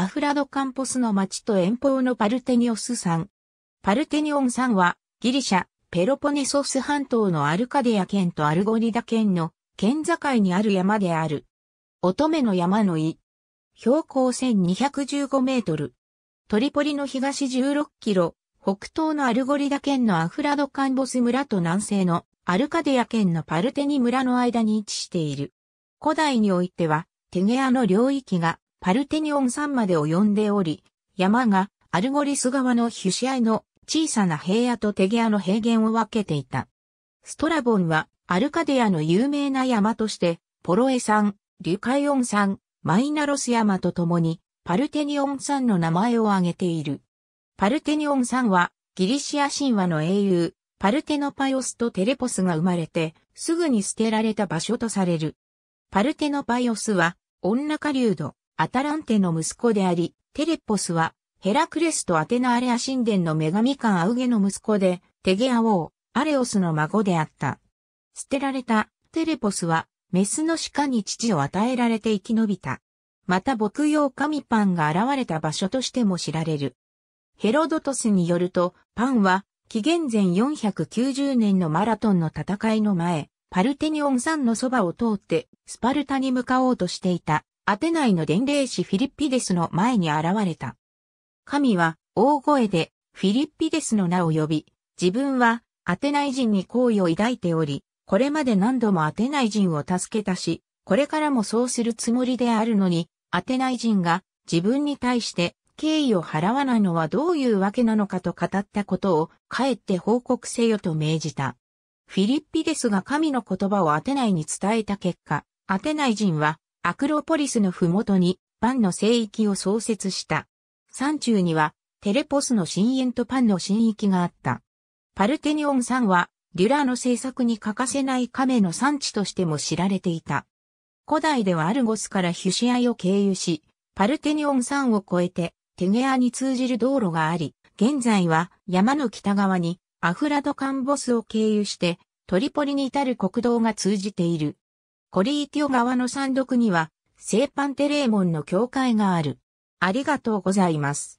アフラドカンポスの町と遠方のパルテニオス山。パルテニオン山は、ギリシャ、ペロポネソス半島のアルカデア県とアルゴリダ県の県境にある山である。乙女の山の井。標高1215メートル。トリポリの東16キロ、北東のアルゴリダ県のアフラドカンボス村と南西のアルカデア県のパルテニ村の間に位置している。古代においては、テゲアの領域がパルテニオン山まで及んでおり、山がアルゴリス側のヒュシアイの小さな平野とテゲアの平原を分けていた。ストラボンはアルカディアの有名な山として、ポロエ山、リュカイオン山、マイナロス山とともに、パルテニオン山の名前を挙げている。パルテニオン山は、ギリシア神話の英雄、パルテノパイオスとテレポスが生まれて、すぐに捨てられた場所とされる。パルテノパイオスは、女狩人、アタランテの息子であり、テレポスは、ヘラクレスとアテナアレア神殿の女神官アウゲの息子で、テゲア王、アレオスの孫であった。捨てられたテレポスは、メスの鹿に父を与えられて生き延びた。また牧羊神パンが現れた場所としても知られる。ヘロドトスによると、パンは、紀元前490年のマラトンの戦いの前、パルテニオン山のそばを通って、スパルタに向かおうとしていた。アテナイの伝令師フィリッピデスの前に現れた。神は大声でフィリッピデスの名を呼び、自分はアテナイ人に好意を抱いており、これまで何度もアテナイ人を助けたし、これからもそうするつもりであるのに、アテナイ人が自分に対して敬意を払わないのはどういうわけなのかと語ったことを、帰って報告せよと命じた。フィリッピデスが神の言葉をアテナイに伝えた結果、アテナイ人はアクロポリスのふもとにパンの聖域を創設した。山中にはテレポスの深淵とパンの深域があった。パルテニオン山はデュラーの製作に欠かせない亀の産地としても知られていた。古代ではアルゴスからヒュシアイを経由し、パルテニオン山を越えてテゲアに通じる道路があり、現在は山の北側にアフラドカンボスを経由してトリポリに至る国道が通じている。コリーティオ川の山麓には、聖パンテレーモンの教会がある。ありがとうございます。